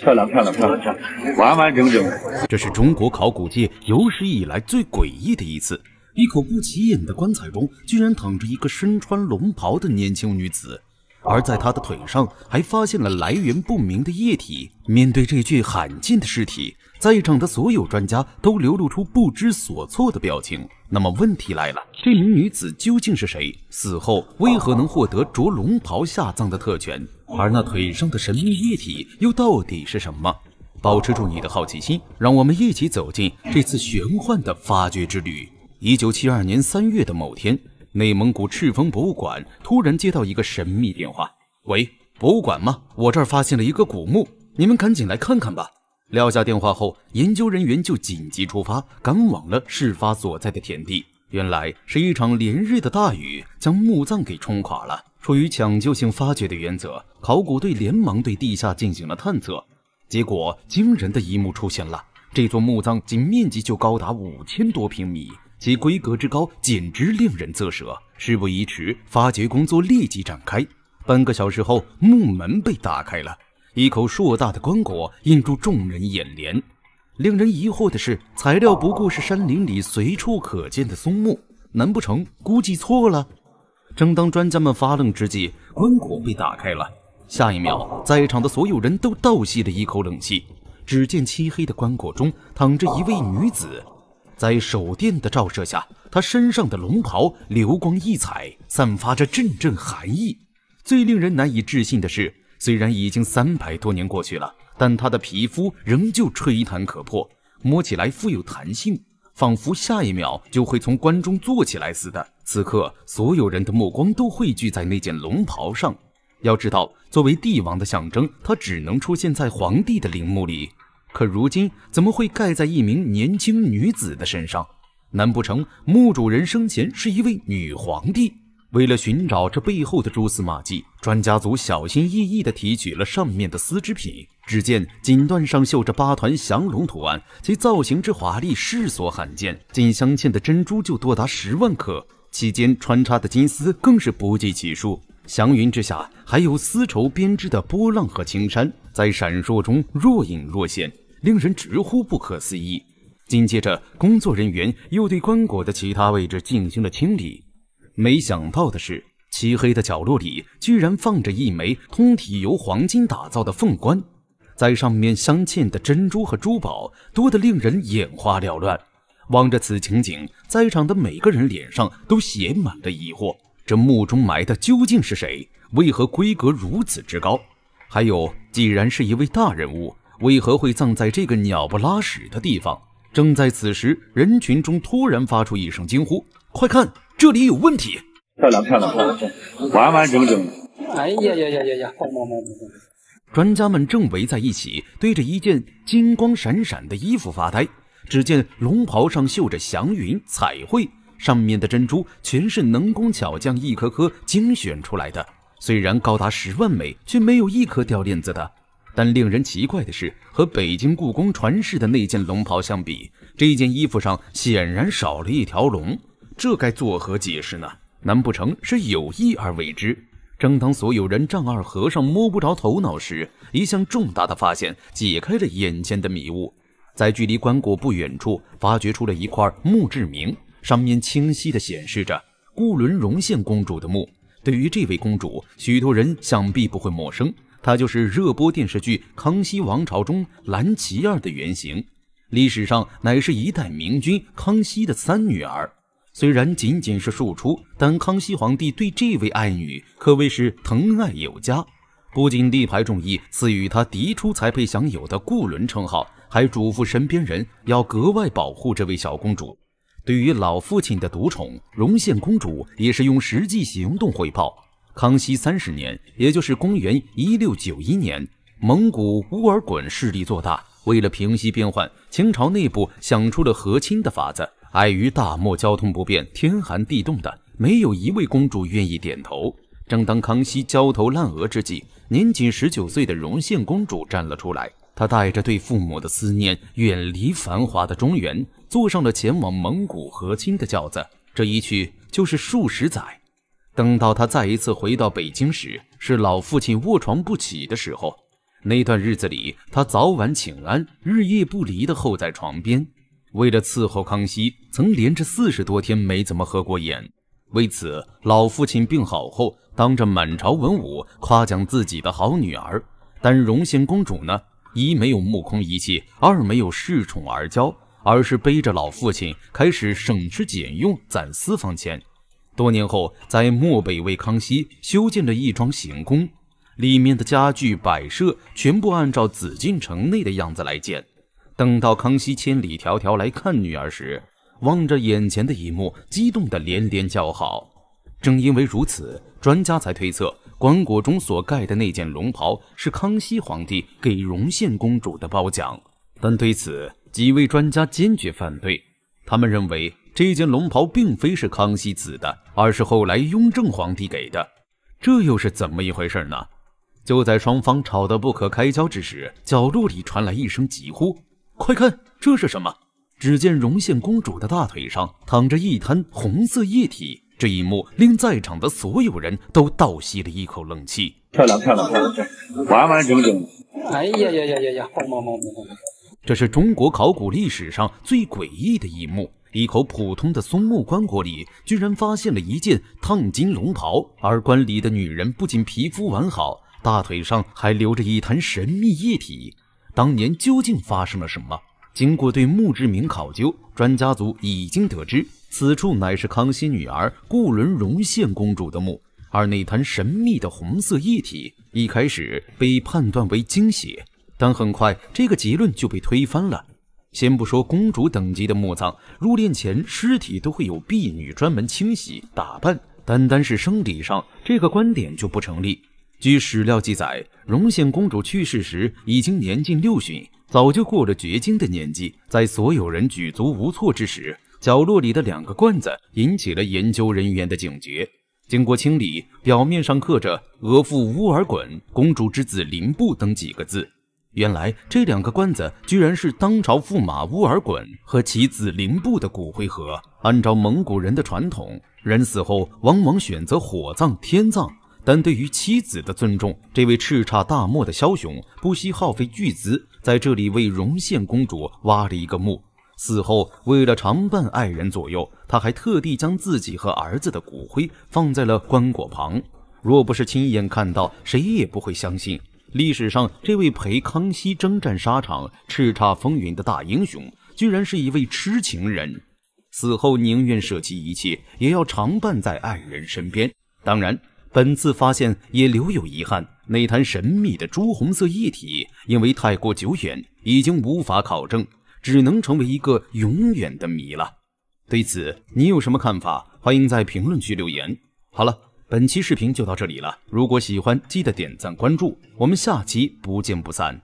漂亮漂亮漂亮！完完整整。这是中国考古界有史以来最诡异的一次。一口不起眼的棺材中，居然躺着一个身穿龙袍的年轻女子，而在她的腿上还发现了来源不明的液体。面对这具罕见的尸体，在场的所有专家都流露出不知所措的表情。那么问题来了，这名女子究竟是谁？死后为何能获得着龙袍下葬的特权？而那腿上的神秘液体又到底是什么？保持住你的好奇心，让我们一起走进这次玄幻的发掘之旅。一九七二年三月的某天，内蒙古赤峰博物馆突然接到一个神秘电话：“喂，博物馆吗？我这儿发现了一个古墓，你们赶紧来看看吧。”撂下电话后，研究人员就紧急出发，赶往了事发所在的田地。原来是一场连日的大雨将墓葬给冲垮了。出于抢救性发掘的原则，考古队连忙对地下进行了探测，结果惊人的一幕出现了。这座墓葬仅面积就高达五千多平米，其规格之高简直令人咋舌。事不宜迟，发掘工作立即展开。半个小时后，墓门被打开了，一口硕大的棺椁映入众人眼帘。令人疑惑的是，材料不过是山林里随处可见的松木，难不成估计错了？正当专家们发愣之际，棺椁被打开了。下一秒，在场的所有人都倒吸了一口冷气。只见漆黑的棺椁中躺着一位女子，在手电的照射下，她身上的龙袍流光溢彩，散发着阵阵寒意。最令人难以置信的是，虽然已经三百多年过去了，但她的皮肤仍旧吹弹可破，摸起来富有弹性，仿佛下一秒就会从棺中坐起来似的。此刻，所有人的目光都汇聚在那件龙袍上。要知道，作为帝王的象征，它只能出现在皇帝的陵墓里。可如今，怎么会盖在一名年轻女子的身上？难不成墓主人生前是一位女皇帝？为了寻找这背后的蛛丝马迹，专家组小心翼翼地提取了上面的丝织品。只见锦缎上绣着八团降龙图案，其造型之华丽，世所罕见。仅镶嵌的珍珠就多达十万颗。其间穿插的金丝更是不计其数，祥云之下还有丝绸编织的波浪和青山，在闪烁中若隐若现，令人直呼不可思议。紧接着，工作人员又对棺椁的其他位置进行了清理。没想到的是，漆黑的角落里居然放着一枚通体由黄金打造的凤冠，在上面镶嵌的珍珠和珠宝多得令人眼花缭乱。望着此情景，在场的每个人脸上都写满了疑惑：这墓中埋的究竟是谁？为何规格如此之高？还有，既然是一位大人物，为何会葬在这个鸟不拉屎的地方？正在此时，人群中突然发出一声惊呼：“快看，这里有问题！”漂亮，漂亮，漂亮，完完整整！哎呀呀呀呀呀！专家们正围在一起，对着一件金光闪闪的衣服发呆。只见龙袍上绣着祥云彩绘，上面的珍珠全是能工巧匠一颗颗精选出来的，虽然高达十万枚，却没有一颗掉链子的。但令人奇怪的是，和北京故宫传世的那件龙袍相比，这件衣服上显然少了一条龙，这该作何解释呢？难不成是有意而为之？正当所有人丈二和尚摸不着头脑时，一项重大的发现解开了眼前的迷雾。在距离棺椁不远处，发掘出了一块墓志铭，上面清晰地显示着顾伦荣县公主的墓。对于这位公主，许多人想必不会陌生，她就是热播电视剧《康熙王朝》中蓝琪儿的原型。历史上乃是一代明君康熙的三女儿，虽然仅仅是庶出，但康熙皇帝对这位爱女可谓是疼爱有加，不仅力排众议，赐予她嫡出才配享有的顾伦称号。还嘱咐身边人要格外保护这位小公主。对于老父亲的独宠，容宪公主也是用实际行动回报。康熙三十年，也就是公元一六九一年，蒙古乌尔衮势力做大，为了平息边患，清朝内部想出了和亲的法子。碍于大漠交通不便，天寒地冻的，没有一位公主愿意点头。正当康熙焦头烂额之际，年仅十九岁的容宪公主站了出来。他带着对父母的思念，远离繁华的中原，坐上了前往蒙古和亲的轿子。这一去就是数十载。等到他再一次回到北京时，是老父亲卧床不起的时候。那段日子里，他早晚请安，日夜不离的候在床边。为了伺候康熙，曾连着四十多天没怎么合过眼。为此，老父亲病好后，当着满朝文武夸奖自己的好女儿。但荣兴公主呢？一没有目空一切，二没有恃宠而骄，而是背着老父亲开始省吃俭用攒私房钱。多年后，在漠北为康熙修建了一桩行宫，里面的家具摆设全部按照紫禁城内的样子来建。等到康熙千里迢迢来看女儿时，望着眼前的一幕，激动的连连叫好。正因为如此，专家才推测。棺椁中所盖的那件龙袍是康熙皇帝给容宪公主的褒奖，但对此几位专家坚决反对。他们认为这件龙袍并非是康熙子的，而是后来雍正皇帝给的。这又是怎么一回事呢？就在双方吵得不可开交之时，角落里传来一声急呼：“快看，这是什么？”只见容宪公主的大腿上躺着一滩红色液体。这一幕令在场的所有人都倒吸了一口冷气。漂亮漂亮，完完整整。哎呀呀呀呀呀！这是中国考古历史上最诡异的一幕：一口普通的松木棺椁里，居然发现了一件烫金龙袍。而棺里的女人不仅皮肤完好，大腿上还留着一滩神秘液体。当年究竟发生了什么？经过对墓志铭考究，专家组已经得知。此处乃是康熙女儿固伦荣宪公主的墓，而那滩神秘的红色液体一开始被判断为精血，但很快这个结论就被推翻了。先不说公主等级的墓葬，入殓前尸体都会有婢女专门清洗打扮，单单是生理上，这个观点就不成立。据史料记载，荣宪公主去世时已经年近六旬，早就过了绝经的年纪，在所有人举足无措之时。角落里的两个罐子引起了研究人员的警觉。经过清理，表面上刻着“额驸乌尔衮公主之子林布”等几个字。原来，这两个罐子居然是当朝驸马乌尔衮和其子林布的骨灰盒。按照蒙古人的传统，人死后往往选择火葬、天葬，但对于妻子的尊重，这位叱咤大漠的枭雄不惜耗费巨资，在这里为容县公主挖了一个墓。死后，为了常伴爱人左右，他还特地将自己和儿子的骨灰放在了棺椁旁。若不是亲眼看到，谁也不会相信。历史上，这位陪康熙征战沙场、叱咤风云的大英雄，居然是一位痴情人。死后宁愿舍弃一切，也要常伴在爱人身边。当然，本次发现也留有遗憾，那坛神秘的朱红色液体，因为太过久远，已经无法考证。只能成为一个永远的谜了。对此，你有什么看法？欢迎在评论区留言。好了，本期视频就到这里了。如果喜欢，记得点赞关注。我们下期不见不散。